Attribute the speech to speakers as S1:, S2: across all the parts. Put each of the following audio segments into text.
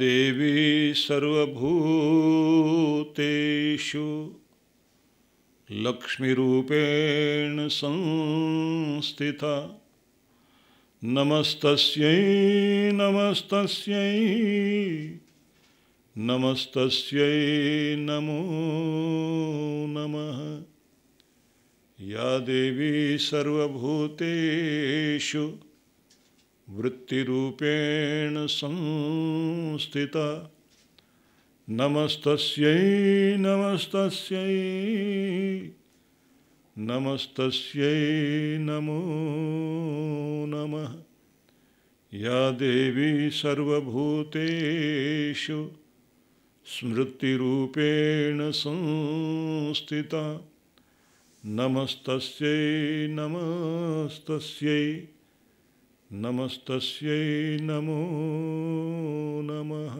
S1: देवी सर्वभूतेषु लक्ष्मीरूपेण संस्थिता नमस्तस्यै नमस्तस्यै नमस्तस्यै नमो नमः या देवी सर्वभूतेषु वृत्तिरूपेण सं संस्थित नमस्त नमस्त नमस्त नमो नमः या देवी सर्वूतेषु स्मृतिपेण संस्थिता नमस्त नमस्त नमस्तस्यै नमो नमः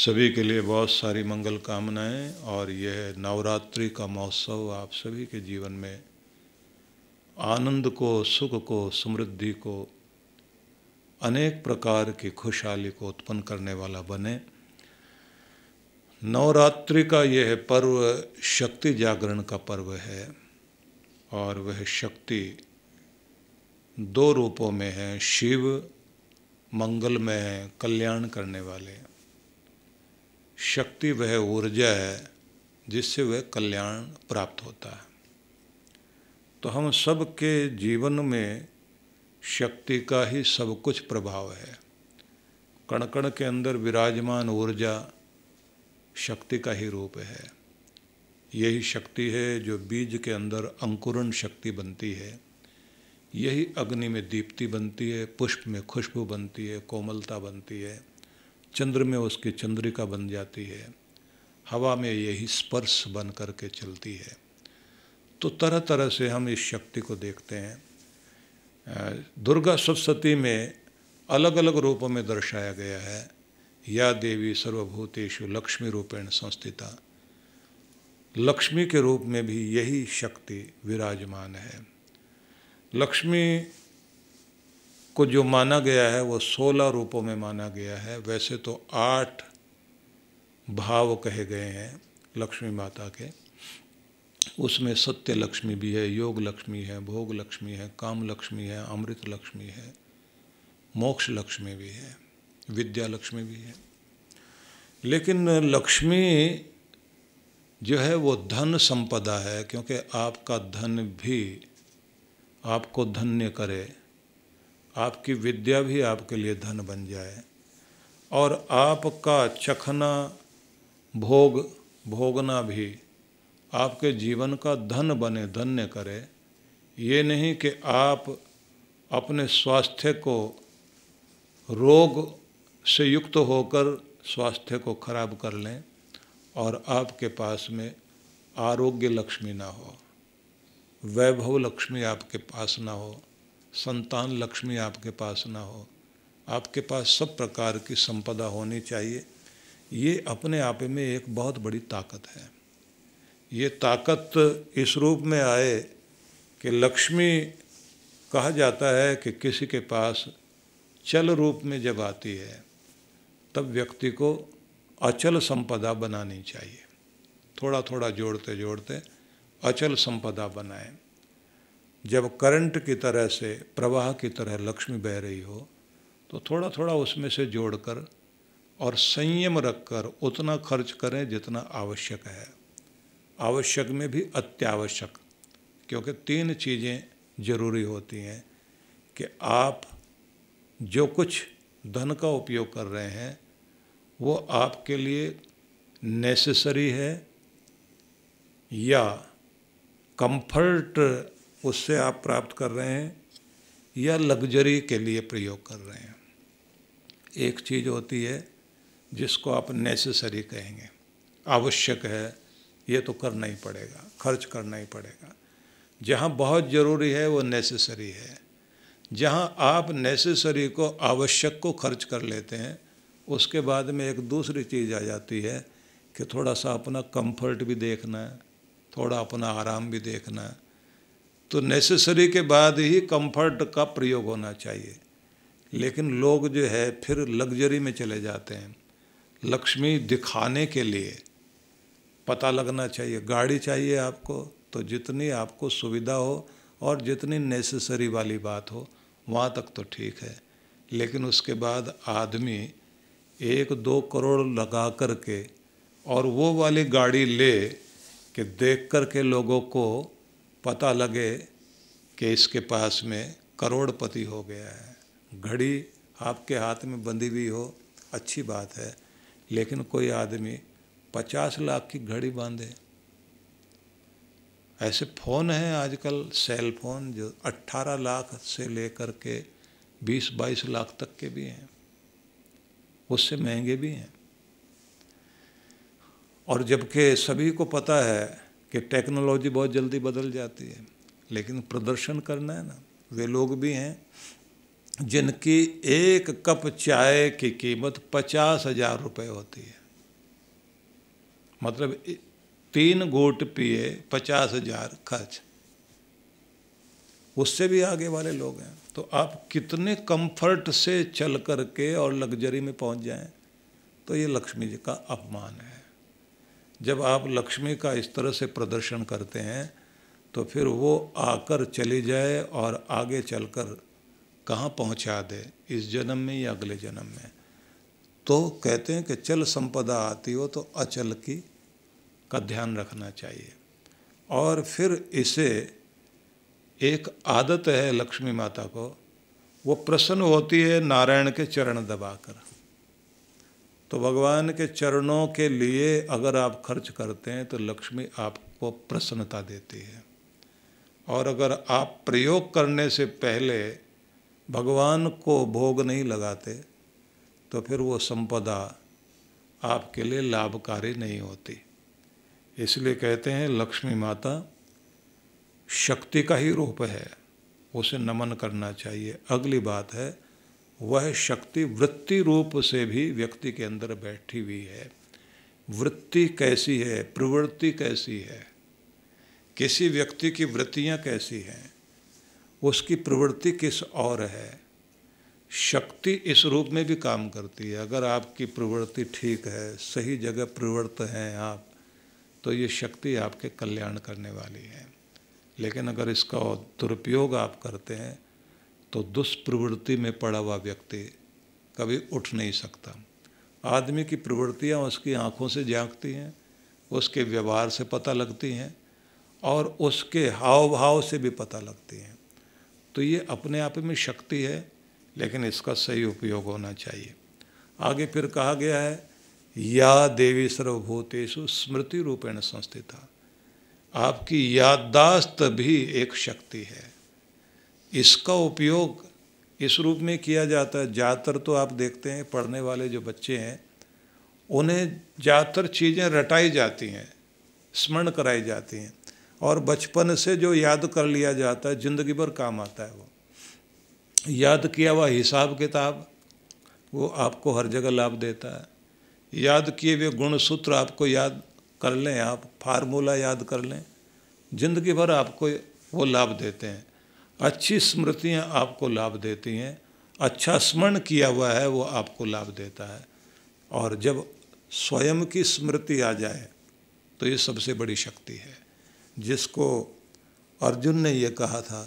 S2: सभी के लिए बहुत सारी मंगल कामनाएं और यह नवरात्रि का महोत्सव आप सभी के जीवन में आनंद को सुख को समृद्धि को अनेक प्रकार की खुशहाली को उत्पन्न करने वाला बने नवरात्रि का यह पर्व शक्ति जागरण का पर्व है और वह शक्ति दो रूपों में हैं शिव मंगल में है कल्याण करने वाले शक्ति वह ऊर्जा है जिससे वह कल्याण प्राप्त होता है तो हम सब के जीवन में शक्ति का ही सब कुछ प्रभाव है कणकण के अंदर विराजमान ऊर्जा शक्ति का ही रूप है यही शक्ति है जो बीज के अंदर अंकुरण शक्ति बनती है यही अग्नि में दीप्ति बनती है पुष्प में खुशबू बनती है कोमलता बनती है चंद्र में उसकी चंद्रिका बन जाती है हवा में यही स्पर्श बन कर के चलती है तो तरह तरह से हम इस शक्ति को देखते हैं दुर्गा सप्तती में अलग अलग रूपों में दर्शाया गया है या देवी सर्वभूतेषु लक्ष्मी रूपेण संस्थिता लक्ष्मी के रूप में भी यही शक्ति विराजमान है लक्ष्मी को जो माना गया है वो सोलह रूपों में माना गया है वैसे तो आठ भाव कहे गए हैं लक्ष्मी माता के उसमें सत्य लक्ष्मी भी है योग लक्ष्मी है भोग लक्ष्मी है काम लक्ष्मी है अमृत लक्ष्मी है मोक्ष लक्ष्मी भी है विद्या लक्ष्मी भी है लेकिन लक्ष्मी जो है वो धन संपदा है क्योंकि आपका धन भी आपको धन्य करे आपकी विद्या भी आपके लिए धन बन जाए और आपका चखना भोग भोगना भी आपके जीवन का धन बने धन्य करे ये नहीं कि आप अपने स्वास्थ्य को रोग से युक्त होकर स्वास्थ्य को खराब कर लें और आपके पास में आरोग्य लक्ष्मी ना हो वैभव लक्ष्मी आपके पास ना हो संतान लक्ष्मी आपके पास ना हो आपके पास सब प्रकार की संपदा होनी चाहिए ये अपने आप में एक बहुत बड़ी ताकत है ये ताकत इस रूप में आए कि लक्ष्मी कहा जाता है कि किसी के पास चल रूप में जब आती है तब व्यक्ति को अचल संपदा बनानी चाहिए थोड़ा थोड़ा जोड़ते जोड़ते अचल संपदा बनाए जब करंट की तरह से प्रवाह की तरह लक्ष्मी बह रही हो तो थोड़ा थोड़ा उसमें से जोड़कर और संयम रखकर उतना खर्च करें जितना आवश्यक है आवश्यक में भी अत्यावश्यक क्योंकि तीन चीज़ें जरूरी होती हैं कि आप जो कुछ धन का उपयोग कर रहे हैं वो आपके लिए नेसेसरी है या कंफर्ट उससे आप प्राप्त कर रहे हैं या लग्जरी के लिए प्रयोग कर रहे हैं एक चीज़ होती है जिसको आप नेसेसरी कहेंगे आवश्यक है ये तो करना ही पड़ेगा खर्च करना ही पड़ेगा जहाँ बहुत ज़रूरी है वो नेसेसरी है जहाँ आप नेसेसरी को आवश्यक को खर्च कर लेते हैं उसके बाद में एक दूसरी चीज़ आ जाती है कि थोड़ा सा अपना कंफर्ट भी देखना है थोड़ा अपना आराम भी देखना तो नेसेसरी के बाद ही कंफर्ट का प्रयोग होना चाहिए लेकिन लोग जो है फिर लग्जरी में चले जाते हैं लक्ष्मी दिखाने के लिए पता लगना चाहिए गाड़ी चाहिए आपको तो जितनी आपको सुविधा हो और जितनी नेसेसरी वाली बात हो वहाँ तक तो ठीक है लेकिन उसके बाद आदमी एक दो करोड़ लगा कर के और वो वाली गाड़ी ले कि देख कर के लोगों को पता लगे कि इसके पास में करोड़पति हो गया है घड़ी आपके हाथ में बंधी हुई हो अच्छी बात है लेकिन कोई आदमी पचास लाख की घड़ी बांधे ऐसे फ़ोन हैं आजकल सेल फोन जो अट्ठारह लाख से लेकर के बीस बाईस लाख तक के भी हैं उससे महंगे भी हैं और जबकि सभी को पता है कि टेक्नोलॉजी बहुत जल्दी बदल जाती है लेकिन प्रदर्शन करना है ना वे लोग भी हैं जिनकी एक कप चाय की कीमत पचास हजार रुपये होती है मतलब तीन घोट पिए पचास हजार खर्च उससे भी आगे वाले लोग हैं तो आप कितने कंफर्ट से चल करके और लग्जरी में पहुंच जाएं तो ये लक्ष्मी जी का अपमान है जब आप लक्ष्मी का इस तरह से प्रदर्शन करते हैं तो फिर वो आकर चले जाए और आगे चलकर कहाँ पहुँचा दे इस जन्म में या अगले जन्म में तो कहते हैं कि चल संपदा आती हो तो अचल की का ध्यान रखना चाहिए और फिर इसे एक आदत है लक्ष्मी माता को वो प्रसन्न होती है नारायण के चरण दबाकर तो भगवान के चरणों के लिए अगर आप खर्च करते हैं तो लक्ष्मी आपको प्रसन्नता देती है और अगर आप प्रयोग करने से पहले भगवान को भोग नहीं लगाते तो फिर वो संपदा आपके लिए लाभकारी नहीं होती इसलिए कहते हैं लक्ष्मी माता शक्ति का ही रूप है उसे नमन करना चाहिए अगली बात है वह शक्ति वृत्ति रूप से भी व्यक्ति के अंदर बैठी हुई है वृत्ति कैसी है प्रवृत्ति कैसी है किसी व्यक्ति की वृत्तियाँ कैसी हैं उसकी प्रवृत्ति किस और है शक्ति इस रूप में भी काम करती है अगर आपकी प्रवृत्ति ठीक है सही जगह प्रवृत्त हैं आप तो ये शक्ति आपके कल्याण करने वाली है लेकिन अगर इसका दुरुपयोग आप करते हैं तो दुष्प्रवृत्ति में पड़ा हुआ व्यक्ति कभी उठ नहीं सकता आदमी की प्रवृत्तियाँ उसकी आँखों से जागती हैं उसके व्यवहार से पता लगती हैं और उसके हाव भाव से भी पता लगती हैं तो ये अपने आप में शक्ति है लेकिन इसका सही उपयोग होना चाहिए आगे फिर कहा गया है या देवी सर्वभूतेशु स्मृति रूपेण संस्थित आपकी याददाश्त भी एक शक्ति है इसका उपयोग इस रूप में किया जाता है ज़्यादातर तो आप देखते हैं पढ़ने वाले जो बच्चे हैं उन्हें ज़्यादातर चीज़ें रटाई जाती हैं स्मरण कराई जाती हैं और बचपन से जो याद कर लिया जाता है ज़िंदगी भर काम आता है वो याद किया हुआ हिसाब किताब वो आपको हर जगह लाभ देता है याद किए हुए गुण सूत्र आपको याद कर लें आप फार्मूला याद कर लें ज़िंदगी भर आपको वो लाभ देते हैं अच्छी स्मृतियाँ आपको लाभ देती हैं अच्छा स्मरण किया हुआ है वो आपको लाभ देता है और जब स्वयं की स्मृति आ जाए तो ये सबसे बड़ी शक्ति है जिसको अर्जुन ने ये कहा था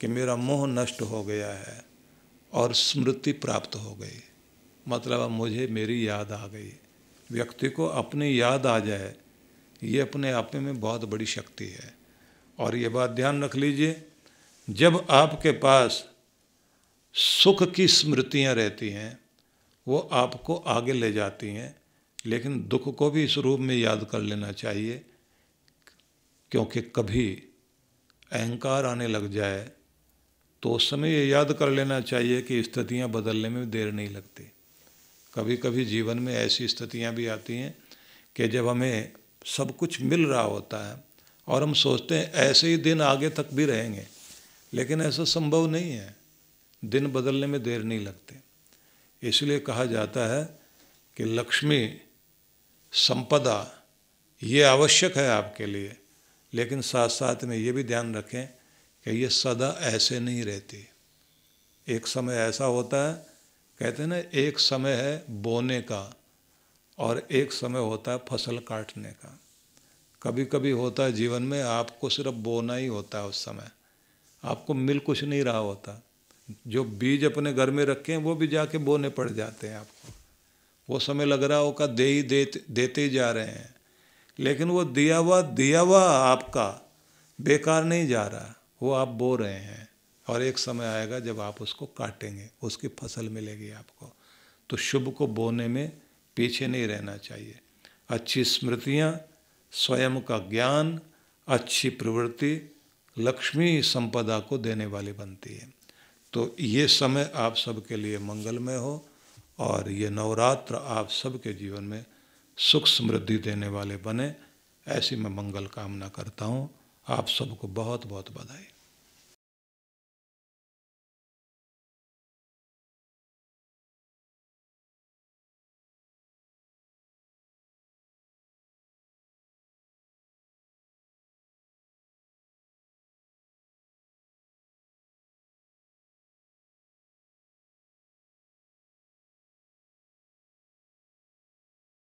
S2: कि मेरा मोह नष्ट हो गया है और स्मृति प्राप्त हो गई मतलब अब मुझे मेरी याद आ गई व्यक्ति को अपनी याद आ जाए ये अपने आप में बहुत बड़ी शक्ति है और ये बात ध्यान रख लीजिए जब आपके पास सुख की स्मृतियां रहती हैं वो आपको आगे ले जाती हैं लेकिन दुख को भी इस रूप में याद कर लेना चाहिए क्योंकि कभी अहंकार आने लग जाए तो उस समय ये याद कर लेना चाहिए कि स्थितियां बदलने में देर नहीं लगती कभी कभी जीवन में ऐसी स्थितियां भी आती हैं कि जब हमें सब कुछ मिल रहा होता है और हम सोचते हैं ऐसे ही दिन आगे तक भी रहेंगे लेकिन ऐसा संभव नहीं है दिन बदलने में देर नहीं लगती इसलिए कहा जाता है कि लक्ष्मी संपदा ये आवश्यक है आपके लिए लेकिन साथ साथ में ये भी ध्यान रखें कि ये सदा ऐसे नहीं रहती एक समय ऐसा होता है कहते हैं ना एक समय है बोने का और एक समय होता है फसल काटने का कभी कभी होता है जीवन में आपको सिर्फ बोना ही होता है उस समय आपको मिल कुछ नहीं रहा होता जो बीज अपने घर में रखे हैं वो भी जाके बोने पड़ जाते हैं आपको वो समय लग रहा होगा दे ही देते देते ही जा रहे हैं लेकिन वो दिया हुआ दिया हुआ आपका बेकार नहीं जा रहा वो आप बो रहे हैं और एक समय आएगा जब आप उसको काटेंगे उसकी फसल मिलेगी आपको तो शुभ को बोने में पीछे नहीं रहना चाहिए अच्छी स्मृतियाँ स्वयं का ज्ञान अच्छी प्रवृत्ति लक्ष्मी संपदा को देने वाली बनती है तो ये समय आप सबके लिए मंगलमय हो और ये नवरात्र आप सबके जीवन में सुख समृद्धि देने वाले बने ऐसी मैं मंगल कामना करता हूँ आप सबको बहुत बहुत बधाई